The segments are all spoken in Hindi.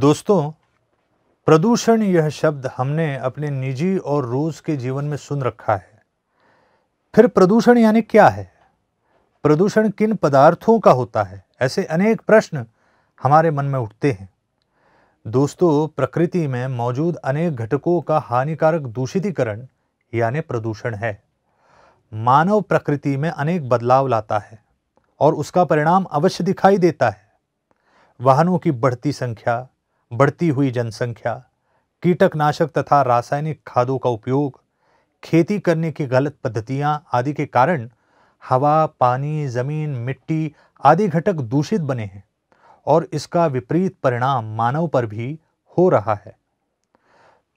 दोस्तों प्रदूषण यह शब्द हमने अपने निजी और रोज़ के जीवन में सुन रखा है फिर प्रदूषण यानी क्या है प्रदूषण किन पदार्थों का होता है ऐसे अनेक प्रश्न हमारे मन में उठते हैं दोस्तों प्रकृति में मौजूद अनेक घटकों का हानिकारक दूषितीकरण यानी प्रदूषण है मानव प्रकृति में अनेक बदलाव लाता है और उसका परिणाम अवश्य दिखाई देता है वाहनों की बढ़ती संख्या बढ़ती हुई जनसंख्या कीटकनाशक तथा रासायनिक खादों का उपयोग खेती करने की गलत पद्धतियां आदि के कारण हवा पानी ज़मीन मिट्टी आदि घटक दूषित बने हैं और इसका विपरीत परिणाम मानव पर भी हो रहा है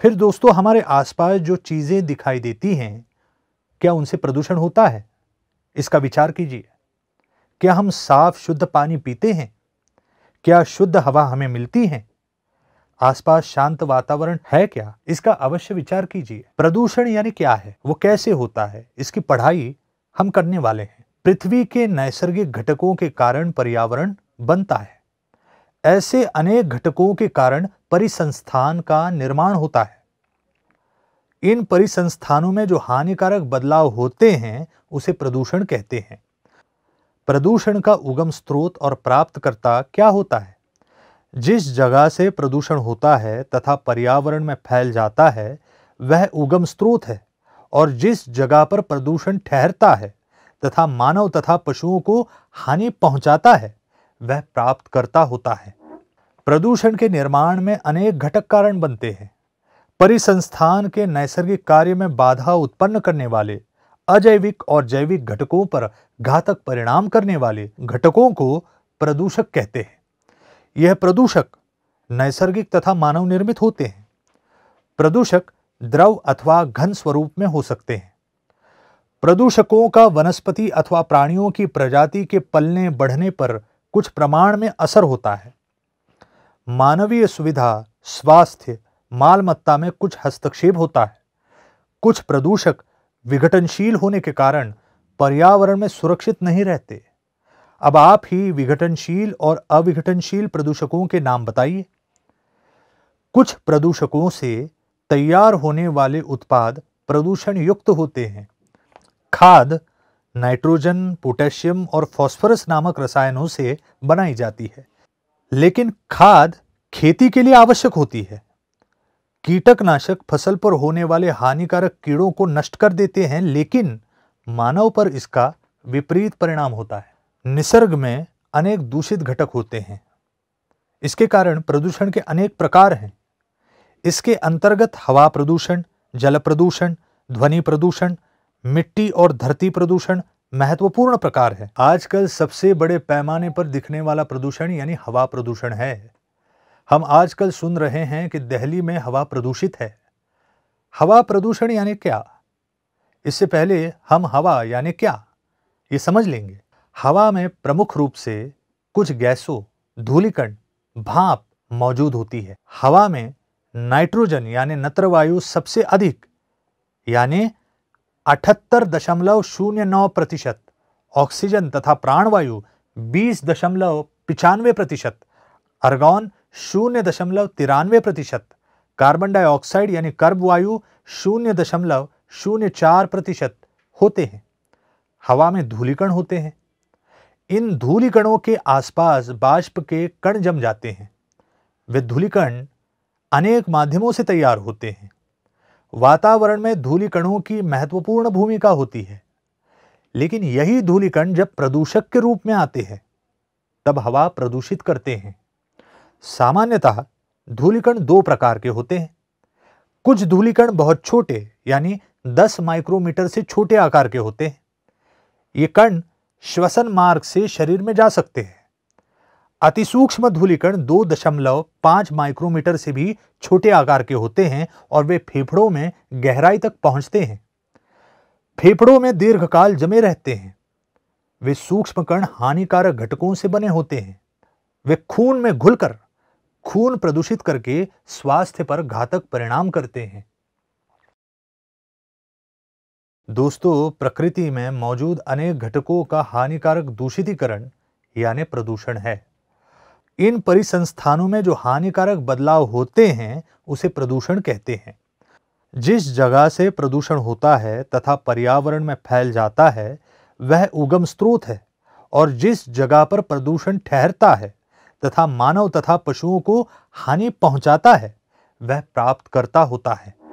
फिर दोस्तों हमारे आसपास जो चीज़ें दिखाई देती हैं क्या उनसे प्रदूषण होता है इसका विचार कीजिए क्या हम साफ शुद्ध पानी पीते हैं क्या शुद्ध हवा हमें मिलती है आसपास शांत वातावरण है क्या इसका अवश्य विचार कीजिए प्रदूषण यानी क्या है वो कैसे होता है इसकी पढ़ाई हम करने वाले हैं पृथ्वी के नैसर्गिक घटकों के कारण पर्यावरण बनता है ऐसे अनेक घटकों के कारण परिसंस्थान का निर्माण होता है इन परिसंस्थानों में जो हानिकारक बदलाव होते हैं उसे प्रदूषण कहते हैं प्रदूषण का उगम स्रोत और प्राप्तकर्ता क्या होता है जिस जगह से प्रदूषण होता है तथा पर्यावरण में फैल जाता है वह उगम स्रोत है और जिस जगह पर प्रदूषण ठहरता है तथा मानव तथा पशुओं को हानि पहुंचाता है वह प्राप्त करता होता है प्रदूषण के निर्माण में अनेक घटक कारण बनते हैं परिसंस्थान के नैसर्गिक कार्य में बाधा उत्पन्न करने वाले अजैविक और जैविक घटकों पर घातक परिणाम करने वाले घटकों को प्रदूषक कहते हैं यह प्रदूषक नैसर्गिक तथा मानव निर्मित होते हैं प्रदूषक द्रव अथवा घन स्वरूप में हो सकते हैं प्रदूषकों का वनस्पति अथवा प्राणियों की प्रजाति के पलने बढ़ने पर कुछ प्रमाण में असर होता है मानवीय सुविधा स्वास्थ्य मालमत्ता में कुछ हस्तक्षेप होता है कुछ प्रदूषक विघटनशील होने के कारण पर्यावरण में सुरक्षित नहीं रहते अब आप ही विघटनशील और अविघटनशील प्रदूषकों के नाम बताइए कुछ प्रदूषकों से तैयार होने वाले उत्पाद प्रदूषण युक्त होते हैं खाद नाइट्रोजन पोटेशियम और फास्फोरस नामक रसायनों से बनाई जाती है लेकिन खाद खेती के लिए आवश्यक होती है कीटकनाशक फसल पर होने वाले हानिकारक कीड़ों को नष्ट कर देते हैं लेकिन मानव पर इसका विपरीत परिणाम होता है निसर्ग में अनेक दूषित घटक होते हैं इसके कारण प्रदूषण के अनेक प्रकार हैं इसके अंतर्गत हवा प्रदूषण जल प्रदूषण ध्वनि प्रदूषण मिट्टी और धरती प्रदूषण महत्वपूर्ण प्रकार है आजकल सबसे बड़े पैमाने पर दिखने वाला प्रदूषण यानी हवा प्रदूषण है हम आजकल सुन रहे हैं कि दिल्ली में हवा प्रदूषित है हवा प्रदूषण यानी क्या इससे पहले हम हवा यानी क्या ये समझ लेंगे हवा में प्रमुख रूप से कुछ गैसों धूलिकण भाप मौजूद होती है हवा में नाइट्रोजन यानी नत्रवायु सबसे अधिक यानी अठहत्तर दशमलव शून्य नौ प्रतिशत ऑक्सीजन तथा प्राणवायु बीस दशमलव पिचानवे प्रतिशत अर्गॉन शून्य दशमलव तिरानवे प्रतिशत कार्बन डाइऑक्साइड यानी कर्ब वायु शून्य दशमलव शून्य चार प्रतिशत होते हैं हवा में धूलिकण होते हैं इन धूलिकणों के आसपास बाष्प के कण जम जाते हैं वे धूलिकण अनेक माध्यमों से तैयार होते हैं वातावरण में धूलिकणों की महत्वपूर्ण भूमिका होती है लेकिन यही धूलिकण जब प्रदूषक के रूप में आते हैं तब हवा प्रदूषित करते हैं सामान्यतः धूलिकण दो प्रकार के होते हैं कुछ धूलिकण बहुत छोटे यानी 10 माइक्रोमीटर से छोटे आकार के होते हैं ये कण श्वसन मार्ग से शरीर में जा सकते हैं अति सूक्ष्म धूलिकण दो दशमलव पाँच माइक्रोमीटर से भी छोटे आकार के होते हैं और वे फेफड़ों में गहराई तक पहुंचते हैं फेफड़ों में दीर्घकाल जमे रहते हैं वे सूक्ष्म कण हानिकारक घटकों से बने होते हैं वे खून में घुलकर खून प्रदूषित करके स्वास्थ्य पर घातक परिणाम करते हैं दोस्तों प्रकृति में मौजूद अनेक घटकों का हानिकारक दूषितीकरण यानी प्रदूषण है इन परिसंस्थानों में जो हानिकारक बदलाव होते हैं उसे प्रदूषण कहते हैं जिस जगह से प्रदूषण होता है तथा पर्यावरण में फैल जाता है वह उगम स्रोत है और जिस जगह पर प्रदूषण ठहरता है तथा मानव तथा पशुओं को हानि पहुंचाता है वह प्राप्त करता होता है